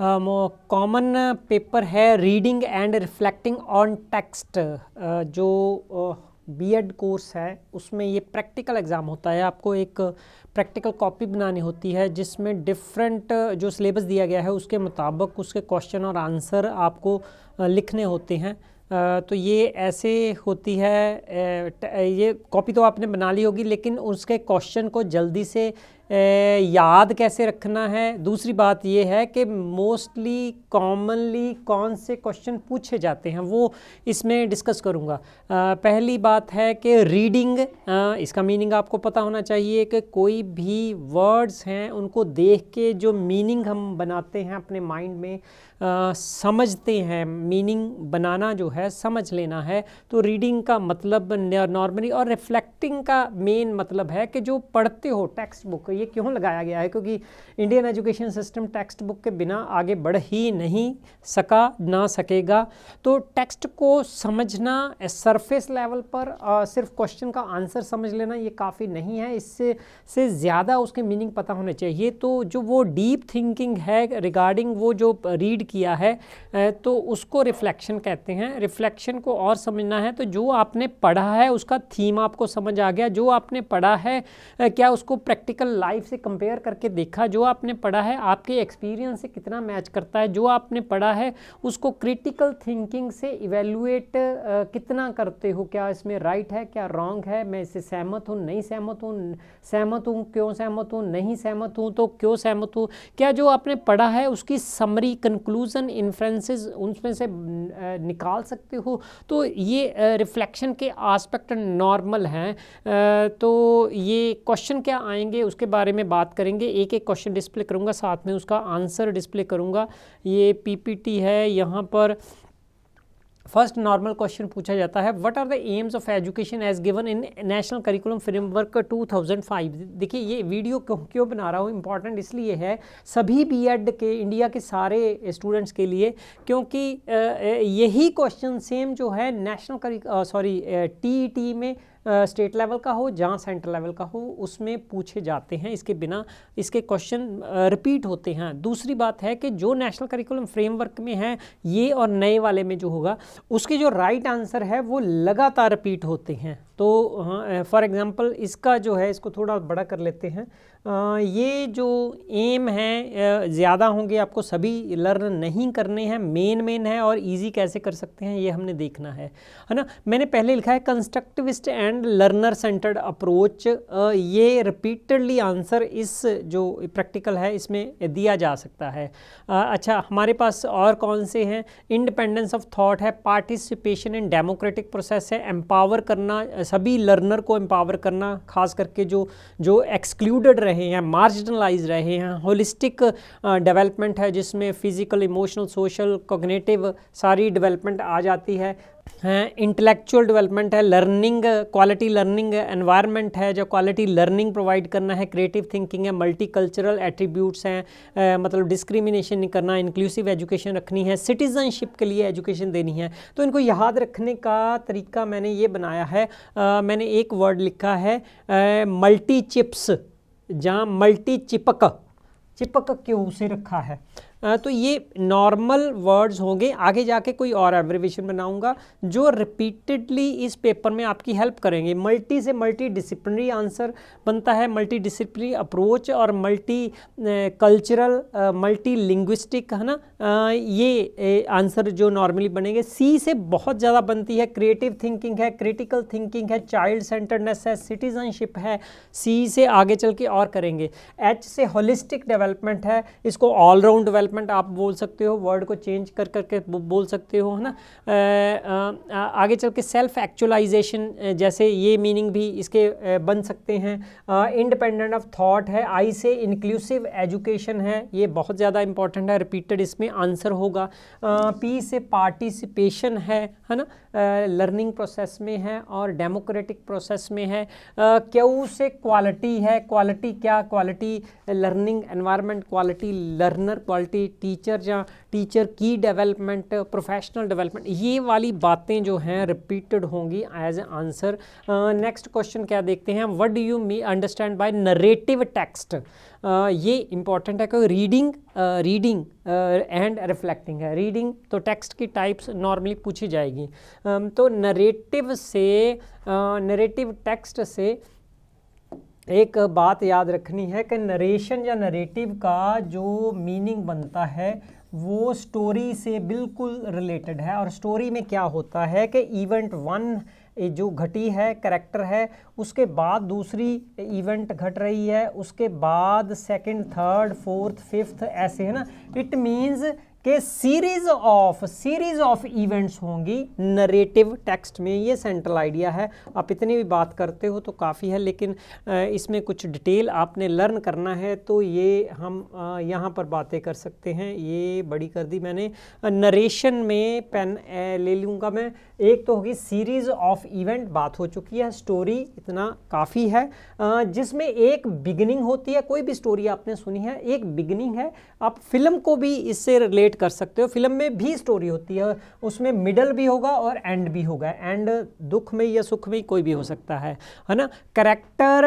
common paper है reading and reflecting on text जो BEd uh, course है उसमें ये प्रैक्टिकल एग्ज़ाम होता है आपको एक प्रैक्टिकल कॉपी बनानी होती है जिसमें डिफरेंट जो सिलेबस दिया गया है उसके मुताबिक उसके क्वेश्चन और आंसर आपको लिखने होते हैं तो ये ऐसे होती है ये कॉपी तो आपने बना ली होगी लेकिन उसके क्वेश्चन को जल्दी से याद कैसे रखना है दूसरी बात ये है कि मोस्टली कॉमनली कौन से क्वेश्चन पूछे जाते हैं वो इसमें डिस्कस करूँगा पहली बात है कि रीडिंग इसका मीनिंग आपको पता होना चाहिए कि कोई भी वर्ड्स हैं उनको देख के जो मीनिंग हम बनाते हैं अपने माइंड में आ, समझते हैं मीनिंग बनाना जो है समझ लेना है तो रीडिंग का मतलब नॉर्मली और रिफ्लेक्टिंग का मेन मतलब है कि जो पढ़ते हो टेक्स्ट बुक को ये क्यों लगाया गया है क्योंकि Indian education system text book के बिना आगे बढ़ ही नहीं सका ना सकेगा तो टेक्स्ट को समझना सरफेस लेवल पर आ, सिर्फ क्वेश्चन का आंसर समझ लेना ये काफ़ी नहीं है इससे से ज़्यादा उसके मीनिंग पता होने चाहिए तो जो वो डीप थिंकिंग है रिगार्डिंग वो जो रीड किया है तो उसको रिफ्लेक्शन कहते हैं रिफ्लेक्शन को और समझना है तो जो आपने पढ़ा है उसका थीम आपको समझ आ गया जो आपने पढ़ा है क्या उसको प्रैक्टिकल लाइफ से कंपेयर करके देखा जो आपने पढ़ा है आपके एक्सपीरियंस से कितना मैच करता है जो आपने पढ़ा है उसको क्रिटिकल थिंकिंग से इवेलुएट कितना करते हो क्या इसमें राइट right है क्या रॉन्ग है मैं इससे सहमत हूँ नहीं सहमत हूँ सहमत हूँ क्यों सहमत हूँ नहीं सहमत हूँ तो क्यों सहमत हूँ क्या जो आपने पढ़ा है उसकी समरी कंक्लूज़न इन्फ्रेंसेज उसमें से निकाल सकते हो तो ये रिफ्लेक्शन के आस्पेक्ट नॉर्मल हैं तो ये क्वेश्चन क्या आएंगे उसके बारे में बात करेंगे एक एक क्वेश्चन डिस्प्ले करूँगा साथ में उसका आंसर डिस्प्ले करूँगा ये पी है यहाँ पर फर्स्ट नॉर्मल क्वेश्चन पूछा जाता है what are the aims of education as given in National Curriculum Framework 2005 देखिए ये वीडियो क्यों क्यों बना रहा हूँ इंपॉर्टेंट इसलिए है सभी बीएड के इंडिया के सारे स्टूडेंट्स के लिए क्योंकि यही क्वेश्चन सेम जो है नेशनल सॉरी टी में स्टेट लेवल का हो जहाँ सेंट्रल लेवल का हो उसमें पूछे जाते हैं इसके बिना इसके क्वेश्चन रिपीट होते हैं दूसरी बात है कि जो नेशनल करिकुलम फ्रेमवर्क में है ये और नए वाले में जो होगा उसके जो राइट आंसर है वो लगातार रिपीट होते हैं तो हाँ, फॉर एग्ज़ाम्पल इसका जो है इसको थोड़ा बड़ा कर लेते हैं ये जो एम है ज़्यादा होंगे आपको सभी लर्न नहीं करने हैं मेन मेन है और इजी कैसे कर सकते हैं ये हमने देखना है है ना मैंने पहले लिखा है constructivist and learner centred approach ये रिपीटेडली आंसर इस जो प्रैक्टिकल है इसमें दिया जा सकता है अच्छा हमारे पास और कौन से हैं इंडिपेंडेंस ऑफ थाट है पार्टिसिपेशन इन डेमोक्रेटिक प्रोसेस है एम्पावर करना सभी लर्नर को एम्पावर करना खास करके जो जो एक्सक्लूडेड रहे रहे हैं मार्जिनलाइज रहे हैं होलिस्टिक डेवलपमेंट uh, है जिसमें फ़िज़िकल इमोशनल सोशल कोगनेटिव सारी डेवलपमेंट आ जाती है इंटेलेक्चुअल डेवलपमेंट है लर्निंग क्वालिटी लर्निंग एनवायरनमेंट है जो क्वालिटी लर्निंग प्रोवाइड करना है क्रिएटिव थिंकिंग है मल्टी कल्चरल एट्रीब्यूट्स हैं मतलब डिस्क्रिमिनेशन नहीं करना इंक्लूसिव एजुकेशन रखनी है सिटीज़नशिप के लिए एजुकेशन देनी है तो इनको याद रखने का तरीका मैंने ये बनाया है आ, मैंने एक वर्ड लिखा है मल्टी चिप्स जहाँ मल्टी चिपक चिपक क्यों से रखा है तो ये नॉर्मल वर्ड्स होंगे आगे जाके कोई और एब्रिविएशन बनाऊंगा जो रिपीटेडली इस पेपर में आपकी हेल्प करेंगे मल्टी से मल्टी डिसिप्लिनरी आंसर बनता है मल्टी डिसिप्लिनरी अप्रोच और मल्टी कल्चरल मल्टी लिंग्विस्टिक है ना ये आंसर जो नॉर्मली बनेंगे सी से बहुत ज़्यादा बनती है क्रिएटिव थिंकिंग है क्रिटिकल थिंकिंग है चाइल्ड सेंटरनेस है सिटीजनशिप है सी से आगे चल के और करेंगे एच से होलिस्टिक डेवलपमेंट है इसको ऑलराउंड डेवलप स्टेटमेंट आप बोल सकते हो वर्ड को चेंज कर करके बोल सकते हो है ना आगे चल के सेल्फ एक्चुअलाइजेशन जैसे ये मीनिंग भी इसके बन सकते हैं इंडिपेंडेंट ऑफ थॉट है आई से इंक्लूसिव एजुकेशन है ये बहुत ज़्यादा इंपॉर्टेंट है रिपीटेड इसमें आंसर होगा पी से पार्टिसिपेशन है है ना लर्निंग प्रोसेस में है और डेमोक्रेटिक प्रोसेस में है क्यों से क्वालिटी है क्वालिटी क्या quality learning environment quality learner quality teacher या टीचर की डेवलपमेंट प्रोफेशनल डेवलपमेंट ये वाली बातें जो हैं रिपीटेड होंगी as a answer next question क्या देखते हैं what do you me understand by narrative text ये इम्पॉर्टेंट है क्योंकि रीडिंग रीडिंग एंड रिफ्लेक्टिंग है रीडिंग तो टेक्स्ट की टाइप्स नॉर्मली पूछी जाएगी um, तो नरेटिव से नरेटिव uh, टेक्स्ट से एक बात याद रखनी है कि नरेशन या नरेटिव का जो मीनिंग बनता है वो स्टोरी से बिल्कुल रिलेटेड है और स्टोरी में क्या होता है कि इवेंट वन जो घटी है करेक्टर है उसके बाद दूसरी इवेंट घट रही है उसके बाद सेकंड थर्ड फोर्थ फिफ्थ ऐसे है ना इट मीन्स कि series of series of events होंगी नरेटिव टेक्स्ट में ये सेंट्रल आइडिया है आप इतनी भी बात करते हो तो काफ़ी है लेकिन इसमें कुछ डिटेल आपने लर्न करना है तो ये हम यहाँ पर बातें कर सकते हैं ये बड़ी कर दी मैंने नरेशन में पेन ले लूँगा मैं एक तो होगी सीरीज ऑफ इवेंट बात हो चुकी है स्टोरी इतना काफ़ी है जिसमें एक बिगनिंग होती है कोई भी स्टोरी आपने सुनी है एक बिगनिंग है आप फिल्म को भी इससे रिलेट रिलेट कर सकते हो फिल्म में भी स्टोरी होती है उसमें मिडल भी होगा और एंड भी होगा एंड दुख में या सुख में कोई भी हो सकता है है ना करेक्टर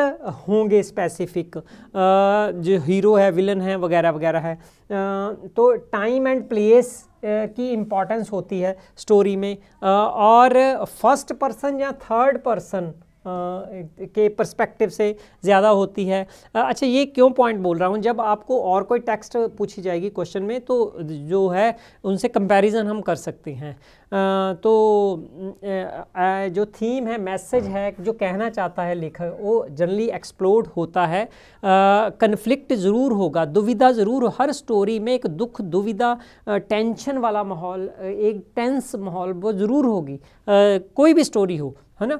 होंगे स्पेसिफिक जो हीरो है विलन है वगैरह वगैरह है तो टाइम एंड प्लेस की इम्पॉर्टेंस होती है स्टोरी में और फर्स्ट पर्सन या थर्ड पर्सन के परस्पेक्टिव से ज़्यादा होती है अच्छा ये क्यों पॉइंट बोल रहा हूँ जब आपको और कोई टेक्स्ट पूछी जाएगी क्वेश्चन में तो जो है उनसे कंपैरिजन हम कर सकते हैं तो जो थीम है मैसेज है जो कहना चाहता है लेखक वो जनरली एक्सप्लोर्ड होता है कन्फ्लिक्ट ज़रूर होगा दुविधा ज़रूर हर स्टोरी में एक दुख दुविधा टेंशन वाला माहौल एक टेंस माहौल वो ज़रूर होगी कोई भी स्टोरी हो है ना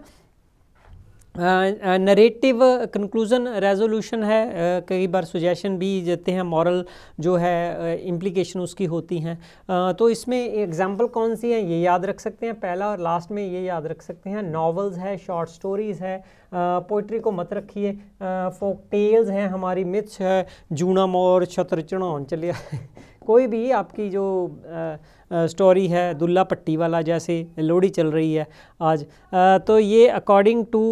नरेटिव कंक्लूज़न रेजोल्यूशन है कई बार सुजेशन भी देते हैं मॉरल जो है इम्प्लीकेशन uh, उसकी होती हैं uh, तो इसमें एग्जांपल कौन सी है ये याद रख सकते हैं पहला और लास्ट में ये याद रख सकते हैं नॉवेल्स है शॉर्ट स्टोरीज़ है पोइट्री को मत रखिए फोक टेल्स हैं हमारी मिथ्स है जूना मोर छत्र चढ़ान चलिए कोई भी आपकी जो स्टोरी है दुल्ला पट्टी वाला जैसे लोहड़ी चल रही है आज आ, तो ये अकॉर्डिंग टू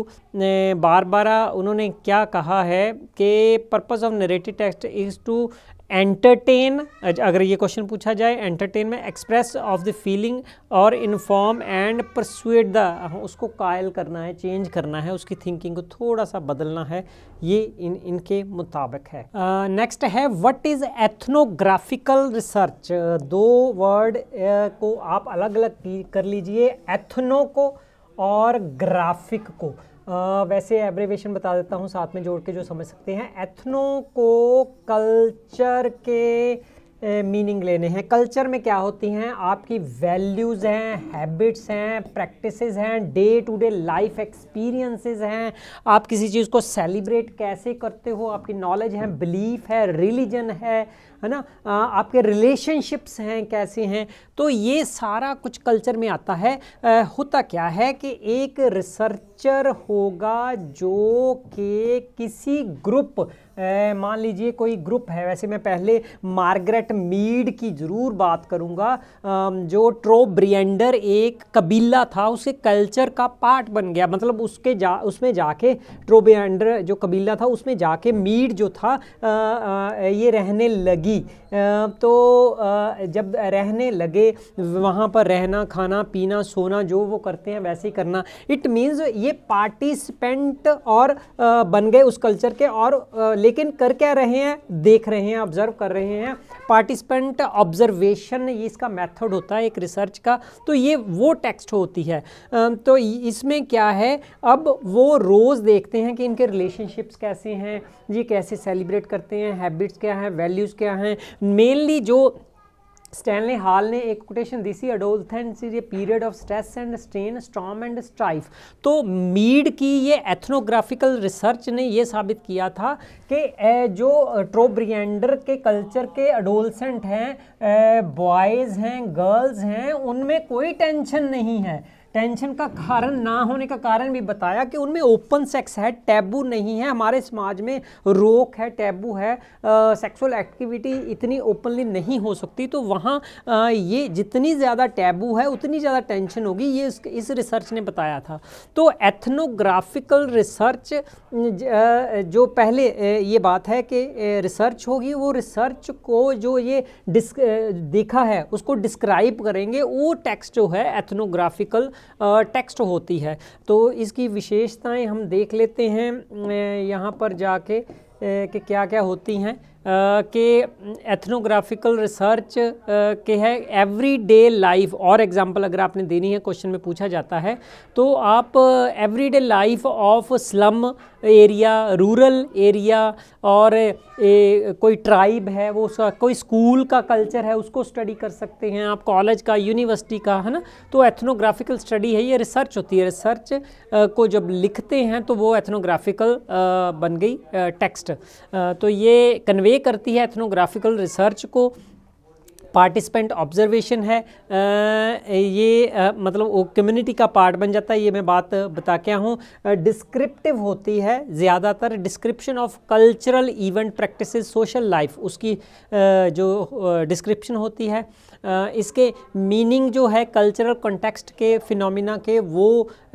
बार बारा उन्होंने क्या कहा है कि purpose of narrative text is to entertain अगर ये क्वेश्चन पूछा जाए एंटरटेन में एक्सप्रेस ऑफ द फीलिंग और इन्फॉर्म एंड परसुएट द उसको कायल करना है चेंज करना है उसकी थिंकिंग को थोड़ा सा बदलना है ये इन इनके मुताबिक है नेक्स्ट uh, है व्हाट इज़ एथनोग्राफिकल रिसर्च दो वर्ड uh, को आप अलग अलग कर लीजिए एथनो को और ग्राफिक को वैसे एब्रेवेशन बता देता हूँ साथ में जोड़ के जो समझ सकते हैं एथनो को कल्चर के मीनिंग लेने हैं कल्चर में क्या होती हैं आपकी वैल्यूज़ हैं हैबिट्स हैं प्रैक्टिसेस हैं day to day life experiences हैं आप किसी चीज़ को सेलिब्रेट कैसे करते हो आपकी नॉलेज है बिलीफ है रिलीजन है है ना आपके रिलेशनशिप्स हैं कैसे हैं तो ये सारा कुछ कल्चर में आता है आ, होता क्या है कि एक रिसर्चर होगा जो कि किसी ग्रुप मान लीजिए कोई ग्रुप है वैसे मैं पहले मार्गरेट मीड की ज़रूर बात करूँगा जो ट्रोब्रियंडर एक कबीला था उसे कल्चर का पार्ट बन गया मतलब उसके जा उसमें जाके ट्रोब्रियंडर जो कबीला था उसमें जाके मीड जो था ये रहने लगी तो जब रहने लगे वहाँ पर रहना खाना पीना सोना जो वो करते हैं वैसे ही करना इट मीन्स ये पार्टिसिपेंट और बन गए उस कल्चर के और लेकिन कर क्या रहे हैं देख रहे हैं ऑब्जर्व कर रहे हैं पार्टिसिपेंट ऑब्जर्वेशन ये इसका मेथड होता है एक रिसर्च का तो ये वो टेक्स्ट होती है तो इसमें क्या है अब वो रोज़ देखते हैं कि इनके रिलेशनशिप्स कैसे हैं ये कैसे सेलिब्रेट करते हैं हैबिट्स क्या हैं वैल्यूज़ क्या हैं मेनली जो स्टैनले हाल ने एक कोटेशन दी see adolescent is a period of stress and strain storm and strife तो मीड की ये एथनोग्राफिकल रिसर्च ने ये साबित किया था कि जो ट्रोब्रियंडर के कल्चर के एडोल्सेंट हैं बॉयज़ हैं गर्ल्स हैं उनमें कोई टेंशन नहीं है टेंशन का कारण ना होने का कारण भी बताया कि उनमें ओपन सेक्स है टैबू नहीं है हमारे समाज में रोक है टैबू है सेक्सुअल एक्टिविटी इतनी ओपनली नहीं हो सकती तो वहाँ आ, ये जितनी ज़्यादा टैबू है उतनी ज़्यादा टेंशन होगी ये इस, इस रिसर्च ने बताया था तो एथनोग्राफिकल रिसर्च जो पहले ये बात है कि रिसर्च होगी वो रिसर्च को जो ये डिस्क देखा है उसको डिस्क्राइब करेंगे वो टेक्स्ट जो है एथनोग्राफिकल टेक्स्ट होती है तो इसकी विशेषताएं हम देख लेते हैं यहाँ पर जाके कि क्या क्या होती हैं के एथनोग्राफिकल रिसर्च के है एवरी डे लाइफ और एग्जांपल अगर आपने देनी है क्वेश्चन में पूछा जाता है तो आप every day life of slum area rural area और ए, कोई ट्राइब है वो उसका कोई स्कूल का कल्चर है उसको स्टडी कर सकते हैं आप कॉलेज का यूनिवर्सिटी का है ना तो एथनोग्राफिकल स्टडी है ये रिसर्च होती है रिसर्च को जब लिखते हैं तो वो एथनोग्राफिकल बन गई टेक्स्ट तो ये कन्वे करती है एथनोग्राफिकल रिसर्च को पार्टिसिपेंट ऑब्जर्वेशन है आ, ये आ, मतलब वो कम्युनिटी का पार्ट बन जाता है ये मैं बात बता क्या हूँ डिस्क्रिप्टिव होती है ज़्यादातर description of cultural event practices social life उसकी आ, जो डिस्क्रिप्शन होती है इसके मीनिंग जो है कल्चरल कॉन्टेक्स्ट के फिनोमिना के वो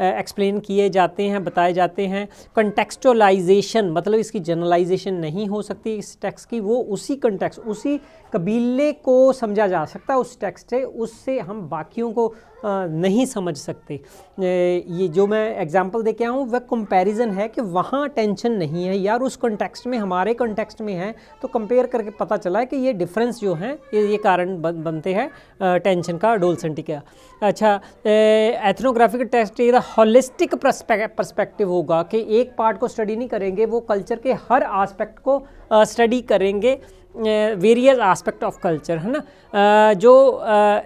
एक्सप्लेन किए जाते हैं बताए जाते हैं कंटेक्सचुअलाइजेशन मतलब इसकी जनरलाइजेशन नहीं हो सकती इस टैक्स की वो उसी कंटेक्स उसी कबीले को समझा जा सकता है उस टैक्स से उससे हम बाकियों को नहीं समझ सकते ये जो मैं एग्जांपल दे के आऊँ वह कंपैरिजन है कि वहाँ टेंशन नहीं है यार उस कॉन्टेक्स्ट में हमारे कॉन्टेक्स्ट में है तो कंपेयर करके पता चला है कि ये डिफरेंस जो है ये ये कारण बन, बनते हैं टेंशन का डोलसेंटी का अच्छा एथनोग्राफिक टेस्ट ये होलिस्टिक परस्पेक्टिव होगा कि एक पार्ट को स्टडी नहीं करेंगे वो कल्चर के हर आस्पेक्ट को स्टडी करेंगे वेरियस आस्पेक्ट ऑफ कल्चर है ना जो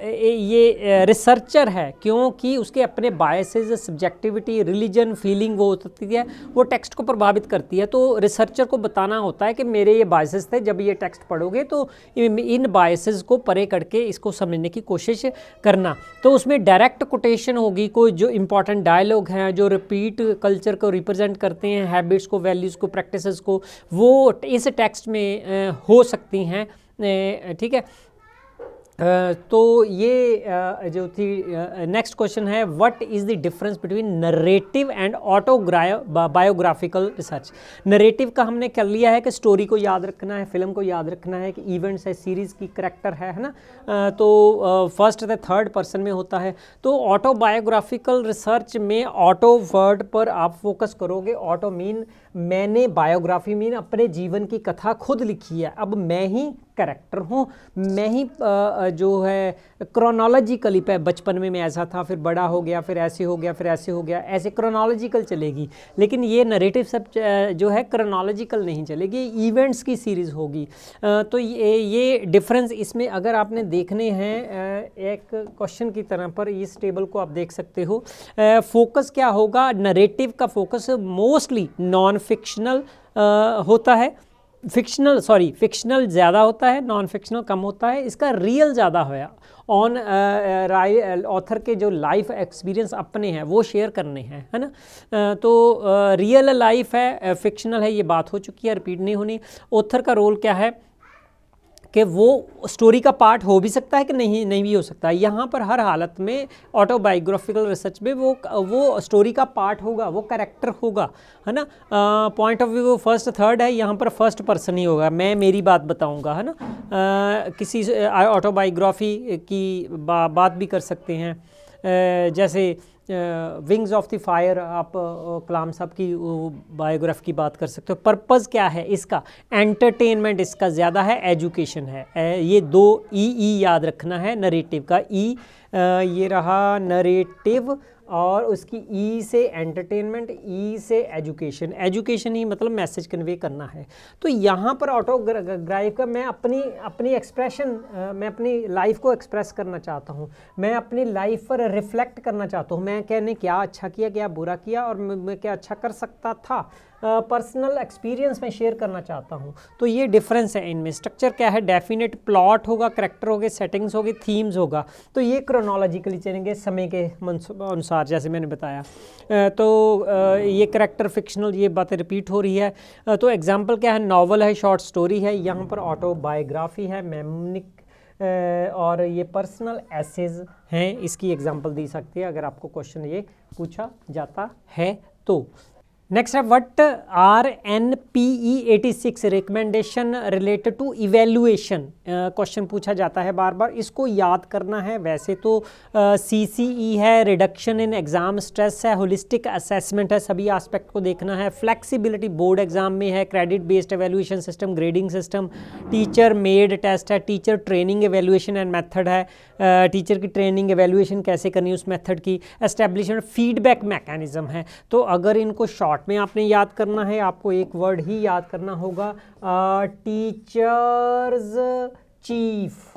ये रिसर्चर है क्योंकि उसके अपने बायसेज सब्जेक्टिविटी रिलीजन फीलिंग वो होती है वो टेक्स्ट को प्रभावित करती है तो रिसर्चर को बताना होता है कि मेरे ये बायसेज थे जब ये टेक्स्ट पढ़ोगे तो इन बायसेज को परे करके इसको समझने की कोशिश करना तो उसमें डायरेक्ट कोटेशन होगी कोई जो इम्पोर्टेंट डायलॉग हैं जो रिपीट कल्चर को रिप्रेजेंट करते हैं हैबिट्स को वैल्यूज़ को प्रैक्टिस को वो इस टेक्स्ट में हो सकती हैं ठीक है तो ये जो थी नेक्स्ट क्वेश्चन है what is the difference between narrative and autobiographical research narrative का हमने कर लिया है कि स्टोरी को याद रखना है फिल्म को याद रखना है कि इवेंट्स है सीरीज़ की करेक्टर है है ना तो फर्स्ट या थर्ड पर्सन में होता है तो ऑटो बायोग्राफिकल रिसर्च में ऑटो वर्ड पर आप फोकस करोगे ऑटो मीन मैंने बायोग्राफी मीन अपने जीवन की कथा खुद लिखी है अब मैं ही करेक्टर हूँ मैं ही जो है क्रोनोलॉजिकली पे बचपन में मैं ऐसा था फिर बड़ा हो गया फिर ऐसे हो गया फिर ऐसे हो गया ऐसे क्रोनोलॉजिकल चलेगी लेकिन ये नरेटिव सब जो है क्रोनोलॉजिकल नहीं चलेगी इवेंट्स की सीरीज़ होगी तो ये ये डिफरेंस इसमें अगर आपने देखने हैं एक क्वेश्चन की तरह पर इस टेबल को आप देख सकते हो फोकस क्या होगा नरेटिव का फोकस मोस्टली नॉन फिक्शनल होता है फिक्शनल सॉरी फिक्शनल ज़्यादा होता है नॉन फिक्शनल कम होता है इसका रियल ज़्यादा होया on author uh, uh, uh, के जो लाइफ एक्सपीरियंस अपने हैं वो शेयर करने हैं है ना uh, तो रियल uh, लाइफ है फिक्शनल है ये बात हो चुकी है रिपीट नहीं होनी ऑथर का रोल क्या है कि वो स्टोरी का पार्ट हो भी सकता है कि नहीं नहीं भी हो सकता है यहाँ पर हर हालत में ऑटोबायोग्राफिकल रिसर्च में वो वो स्टोरी का पार्ट होगा वो करेक्टर होगा है ना point of view first third है यहाँ पर फर्स्ट पर्सन ही होगा मैं मेरी बात बताऊँगा है ना आ, किसी ऑटोबायोग्राफी की बा, बात भी कर सकते हैं आ, जैसे विंग्स ऑफ द फायर आप कलाम साहब की बायोग्राफ की बात कर सकते हो पर्पज़ क्या है इसका एंटरटेनमेंट इसका ज़्यादा है एजुकेशन है ये दो ई e ई e याद रखना है नरेटिव का ई e, ये रहा नरेटिव और उसकी ई e से एंटरटेनमेंट ई e से एजुकेशन एजुकेशन ही मतलब मैसेज कन्वे करना है तो यहाँ पर ऑटोग्राइव का मैं अपनी अपनी एक्सप्रेशन मैं अपनी लाइफ को एक्सप्रेस करना चाहता हूँ मैं अपनी लाइफ पर रिफ्लेक्ट करना चाहता हूँ मैं कहने क्या अच्छा किया क्या बुरा किया और मैं क्या अच्छा कर सकता था पर्सनल एक्सपीरियंस मैं शेयर करना चाहता हूँ तो ये डिफरेंस है इनमें स्ट्रक्चर क्या है डेफिनेट प्लॉट होगा करेक्टर हो सेटिंग्स होगी थीम्स होगा तो ये क्रोनोलॉजिकली चलेंगे समय के अनुसार जैसे मैंने बताया तो ये करेक्टर फिक्शनल ये बातें रिपीट हो रही है तो एग्जाम्पल क्या है नावल है शॉर्ट स्टोरी है यहाँ पर ऑटोबायोग्राफी है मेमनिक और ये पर्सनल एसेज हैं इसकी एग्जांपल दी सकती है अगर आपको क्वेश्चन ये पूछा जाता है तो नेक्स्ट है what are N P E eighty six recommendation related to evaluation question पूछा जाता है बार बार इसको याद करना है वैसे तो सी सी ई है रिडक्शन इन एग्ज़ाम स्ट्रेस है होलिस्टिक असेसमेंट है सभी आस्पेक्ट को देखना है फ्लेक्सिबिलिटी बोर्ड एग्जाम में है credit based evaluation system grading system teacher made test है teacher training evaluation and method है टीचर uh, की ट्रेनिंग एवेल्युएशन कैसे करनी है उस मैथड की एस्टेब्लिशमेंट फीडबैक मैकेनिज्म है तो अगर इनको शॉर्ट शॉर्ट में आपने याद करना है आपको एक वर्ड ही याद करना होगा teachers chief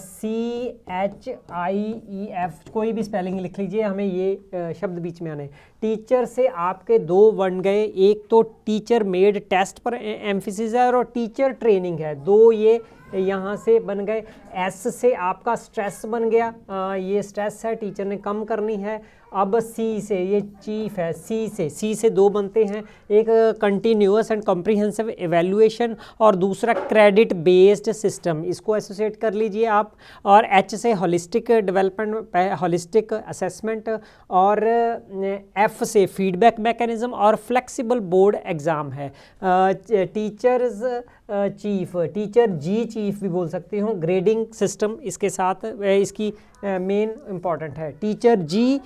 C H I E F कोई भी स्पेलिंग लिख लीजिए हमें ये uh, शब्द बीच में आने टीचर से आपके दो बन गए एक तो टीचर मेड टेस्ट पर एम्फिसिस है और टीचर ट्रेनिंग है दो ये यहाँ से बन गए एस से आपका स्ट्रेस बन गया आ, ये स्ट्रेस है टीचर ने कम करनी है अब सी से ये चीफ है सी से सी से दो बनते हैं एक कंटिन्यूस एंड कॉम्प्रिहेंसिव एवेल्युएशन और दूसरा क्रेडिट बेस्ड सिस्टम इसको एसोसिएट कर लीजिए आप और एच से हॉलिस्टिक डेवलपमेंट हॉलिस्टिक असेसमेंट और एफ से फीडबैक मैकेनिज्म और फ्लेक्सिबल बोर्ड एग्ज़ाम है टीचर्स चीफ टीचर जी चीफ भी बोल सकते हो ग्रेडिंग सिस्टम इसके साथ इसकी मेन इम्पॉर्टेंट है टीचर जी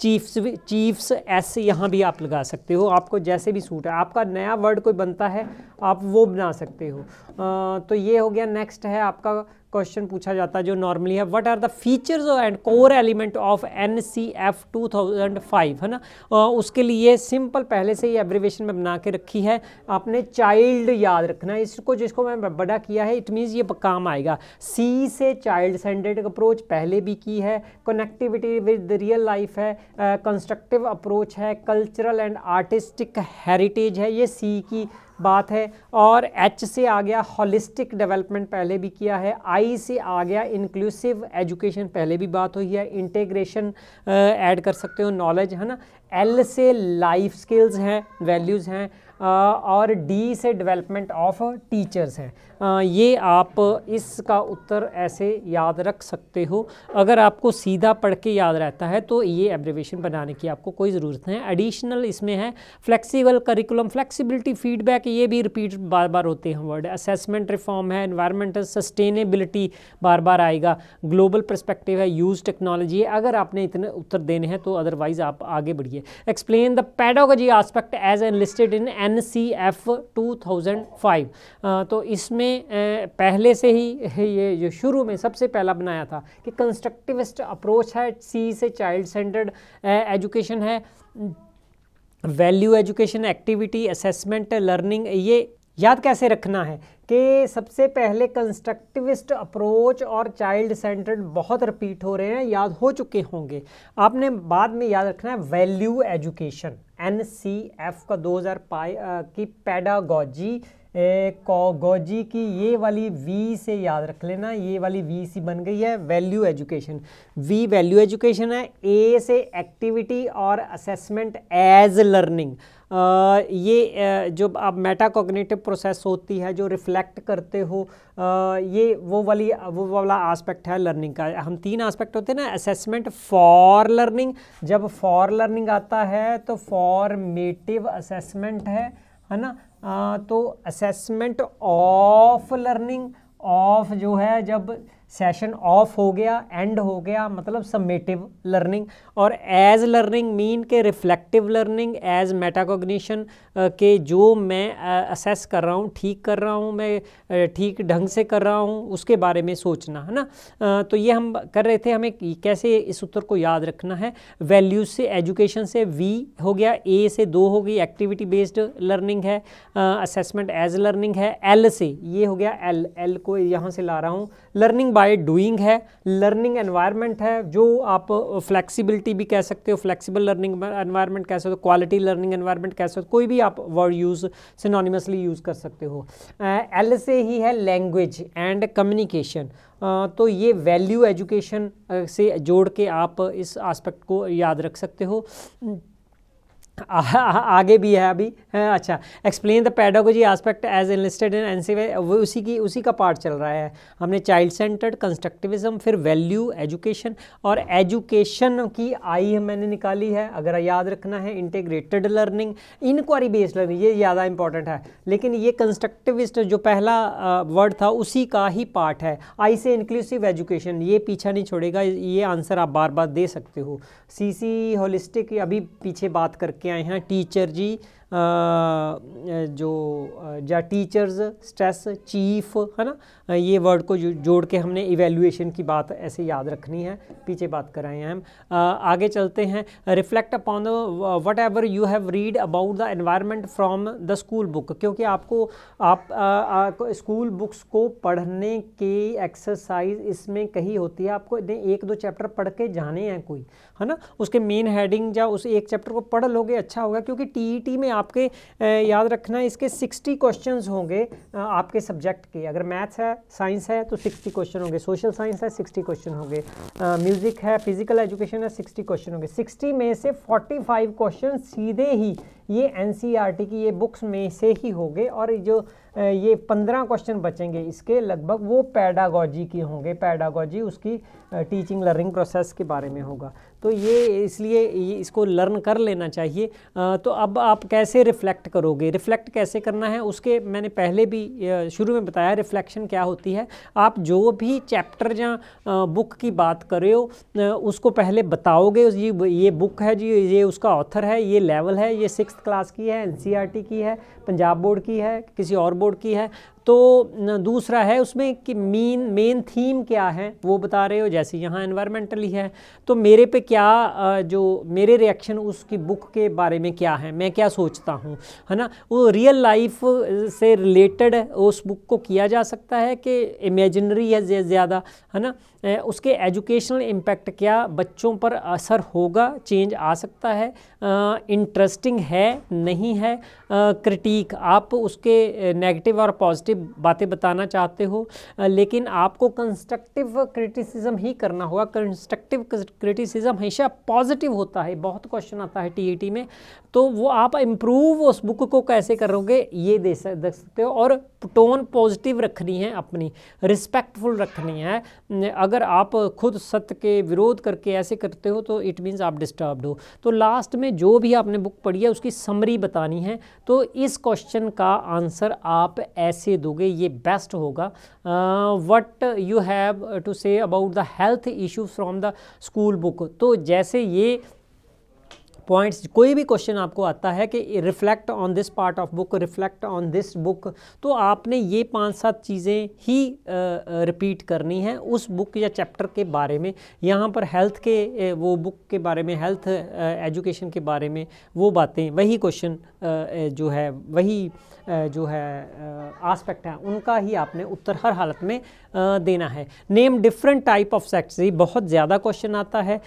चीफ्स चीफ्स एस यहाँ भी आप लगा सकते हो आपको जैसे भी सूट है आपका नया वर्ड कोई बनता है आप वो बना सकते हो आ, तो ये हो गया नेक्स्ट है आपका क्वेश्चन पूछा जाता है जो नॉर्मली है what are the features and core element of N C F two thousand five है ना uh, उसके लिए सिंपल पहले से ही एब्रीवेशन में बना के रखी है आपने चाइल्ड याद रखना है इसको जिसको मैं बड़ा किया है इट मीन्स ये काम आएगा सी से चाइल्ड सेंडेड अप्रोच पहले भी की है कनेक्टिविटी विद रियल लाइफ है कंस्ट्रक्टिव uh, अप्रोच है कल्चरल एंड आर्टिस्टिक हेरिटेज है ये सी की बात है और एच से आ गया हॉलिस्टिक डेवलपमेंट पहले भी किया है आई से आ गया इंक्लूसिव एजुकेशन पहले भी बात हुई है इंटेग्रेशन ऐड कर सकते हो नॉलेज है ना एल से लाइफ स्किल्स हैं वैल्यूज़ हैं और डी से डेवलपमेंट ऑफ टीचर्स हैं ये आप इसका उत्तर ऐसे याद रख सकते हो अगर आपको सीधा पढ़ के याद रहता है तो ये एब्रिवेशन बनाने की आपको कोई ज़रूरत नहीं है एडिशनल इसमें है फ्लेक्सिबल करिकुलम फ्लेक्सिबिलिटी फीडबैक ये भी रिपीट बार बार होते हैं वर्ड असेसमेंट रिफॉर्म है इन्वायरमेंटल सस्टेनेबिलिटी बार बार आएगा ग्लोबल परस्पेक्टिव है यूज टेक्नोलॉजी है अगर आपने इतने उत्तर देने हैं तो अदरवाइज आप आगे बढ़िए explain the pedagogy aspect as enlisted in N C F two thousand five तो इसमें पहले से ही ये जो शुरू में सबसे पहला बनाया था कि कंस्ट्रक्टिविस्ट अप्रोच है सी से चाइल्ड सेंटर्ड एजुकेशन है value education activity assessment learning ये याद कैसे रखना है कि सबसे पहले कंस्ट्रक्टिविस्ट अप्रोच और चाइल्ड सेंटर्ड बहुत रिपीट हो रहे हैं याद हो चुके होंगे आपने बाद में याद रखना है वैल्यू एजुकेशन एन का 2005 की पैडागॉजी कॉगोजी की ये वाली वी से याद रख लेना ये वाली वी सी बन गई है value education V value education है ए से एक्टिविटी और असेसमेंट एज लर्निंग ये जो आप मेटाकोग्नेटिव प्रोसेस होती है जो रिफ्लेक्ट करते हो ये वो वाली वो वाला आस्पेक्ट है लर्निंग का हम तीन आस्पेक्ट होते हैं ना असेसमेंट फॉर लर्निंग जब फॉर लर्निंग आता है तो फॉर्मेटिव असेसमेंट है है ना तो असेसमेंट ऑफ लर्निंग ऑफ जो है जब सेशन ऑफ हो गया एंड हो गया मतलब सबमेटिव लर्निंग और एज लर्निंग मीन के रिफ्लेक्टिव लर्निंग एज मेटाकोग्निशन के जो मैं असेस uh, कर रहा हूँ ठीक कर रहा हूँ मैं uh, ठीक ढंग से कर रहा हूँ उसके बारे में सोचना है ना uh, तो ये हम कर रहे थे हमें कैसे इस उत्तर को याद रखना है वैल्यूज से एजुकेशन से वी हो गया ए से दो हो गई एक्टिविटी बेस्ड लर्निंग है असेसमेंट एज लर्निंग है एल से ये हो गया एल एल को यहाँ से ला रहा हूँ लर्निंग बाय बाय डूइंग है लर्निंग एनवायरनमेंट है जो आप फ्लेक्सिबिलिटी uh, भी कह सकते हो फ्लेक्सिबल लर्निंग एनवायरनमेंट कह सकते हो क्वालिटी लर्निंग एनवायरनमेंट कह सकते हो कोई भी आप वर्ड यूज़ सिनोनिमसली यूज़ कर सकते हो एल uh, से ही है लैंग्वेज एंड कम्युनिकेशन तो ये वैल्यू एजुकेशन uh, से जोड़ के आप इस आस्पेक्ट को याद रख सकते हो आगे भी है अभी है, अच्छा explain the pedagogy aspect as enlisted in NC वो उसी की उसी का पार्ट चल रहा है हमने चाइल्ड सेंटर्ड कंस्ट्रक्टिविज्म फिर वैल्यू एजुकेशन और एजुकेशन की आई मैंने निकाली है अगर याद रखना है integrated learning inquiry based learning ये ज़्यादा इंपॉर्टेंट है लेकिन ये कंस्ट्रक्टिविस्ट जो पहला वर्ड था उसी का ही पार्ट है आई से इंक्लूसिव एजुकेशन ये पीछा नहीं छोड़ेगा ये आंसर आप बार बार दे सकते हो सी सी होलिस्टिक अभी पीछे बात करके लेके आए हैं टीचर जी जो या टीचर्स स्ट्रेस चीफ है ना ये वर्ड को जोड़ के हमने इवेल्यूएशन की बात ऐसे याद रखनी है पीछे बात कराए हैं हम आगे चलते हैं reflect upon the whatever you have read about the environment from the school book क्योंकि आपको आप स्कूल बुक्स को पढ़ने की एक्सरसाइज इसमें कही होती है आपको एक दो चैप्टर पढ़ के जाने हैं कोई है ना उसके मेन हेडिंग या उस एक चैप्टर को पढ़ लोगे अच्छा होगा क्योंकि टी e में आपके याद रखना इसके 60 क्वेश्चन होंगे आपके सब्जेक्ट के अगर मैथ्स है साइंस है तो 60 क्वेश्चन होंगे सोशल साइंस है 60 क्वेश्चन होंगे म्यूज़िक है फिजिकल एजुकेशन है 60 क्वेश्चन होंगे 60 में से 45 क्वेश्चन सीधे ही ये एन e की ये बुक्स में से ही होंगे और जो ये पंद्रह क्वेश्चन बचेंगे इसके लगभग वो पैडागॉजी के होंगे पैडागॉजी उसकी टीचिंग लर्निंग प्रोसेस के बारे में होगा तो ये इसलिए ये इसको लर्न कर लेना चाहिए तो अब आप कैसे रिफ़्लेक्ट करोगे रिफ़्लेक्ट कैसे करना है उसके मैंने पहले भी शुरू में बताया रिफ़्लेक्शन क्या होती है आप जो भी चैप्टर या बुक की बात करे हो उसको पहले बताओगे ये बुक है जी ये उसका ऑथर है ये लेवल है ये सिक्स सिक्स क्लास की है एन e की है पंजाब बोर्ड की है किसी और बोर्ड की है तो दूसरा है उसमें कि मीन मेन थीम क्या है वो बता रहे हो जैसे यहाँ इन्वायरमेंटली है तो मेरे पे क्या जो मेरे रिएक्शन उसकी बुक के बारे में क्या है मैं क्या सोचता हूँ है ना वो रियल लाइफ से रिलेटेड उस बुक को किया जा सकता है कि इमेजनरी है ज़्यादा है ना उसके एजुकेशनल इम्पैक्ट क्या बच्चों पर असर होगा चेंज आ सकता है इंटरेस्टिंग है नहीं है क्रिटिक आप उसके नेगेटिव और पॉजिटिव बातें बताना चाहते हो लेकिन आपको कंस्ट्रक्टिव क्रिटिसिज्म ही करना होगा कंस्ट्रक्टिव क्रिटिसिज्म हमेशा पॉजिटिव होता है बहुत क्वेश्चन आता है टीईटी e में तो वो आप इम्प्रूव उस बुक को कैसे करोगे ये दे सकते हो और टोन पॉजिटिव रखनी है अपनी रिस्पेक्टफुल रखनी है अगर आप खुद सत्य के विरोध करके ऐसे करते हो तो इट मीन्स आप डिस्टर्ब्ड हो तो लास्ट में जो भी आपने बुक पढ़ी है उसकी समरी बतानी है तो इस क्वेश्चन का आंसर आप ऐसे दोगे ये बेस्ट होगा what you have to say about the health issue from the school book तो जैसे ये पॉइंट्स कोई भी क्वेश्चन आपको आता है कि reflect on this part of book reflect on this book तो आपने ये पांच सात चीज़ें ही रिपीट करनी है उस बुक या चैप्टर के बारे में यहाँ पर हेल्थ के वो बुक के बारे में हेल्थ एजुकेशन के बारे में वो बातें वही क्वेश्चन जो है वही जो है आस्पेक्ट है उनका ही आपने उत्तर हर हालत में देना है name different type of sects बहुत ज़्यादा क्वेश्चन आता है